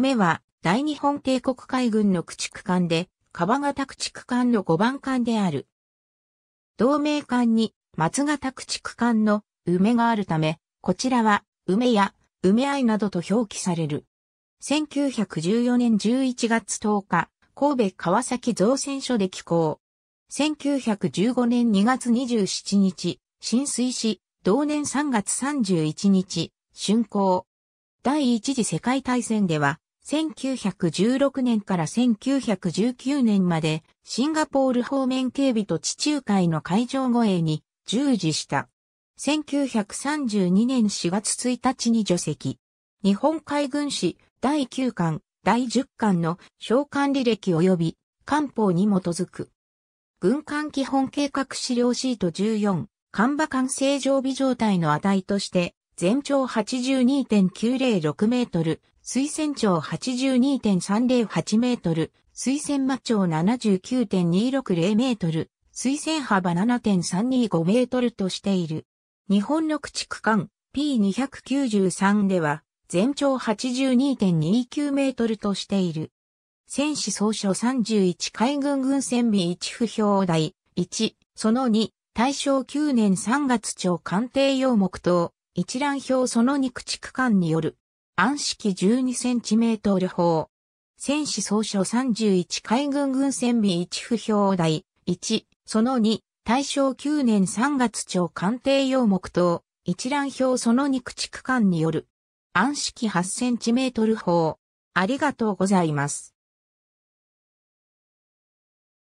梅は大日本帝国海軍の駆逐艦で、川形駆逐艦の5番艦である。同盟艦に松形駆逐艦の梅があるため、こちらは梅や梅愛などと表記される。1914年11月10日、神戸川崎造船所で寄港。1915年2月27日、浸水し、同年3月31日、竣工。第一次世界大戦では、1916年から1919年までシンガポール方面警備と地中海の海上護衛に従事した。1932年4月1日に除籍。日本海軍史第9巻、第10巻の召喚履歴及び官報に基づく。軍艦基本計画資料シート14、艦馬艦正常備状態の値として全長82.906メートル、水仙長82.308メートル、水仙間長79.260メートル、水仙幅7.325メートルとしている。日本の駆逐艦 P293 では、全長82.29メートルとしている。戦士総書31海軍軍船備1不評台1、その2、大正9年3月長艦艇用木刀、一覧表その2駆逐艦による、暗式 12cm 砲。戦士総称31海軍軍船備1不評台、1、その2、大正9年3月朝艦艇用木刀、一覧表その2駆逐艦による、暗式 8cm 砲。ありがとうございます。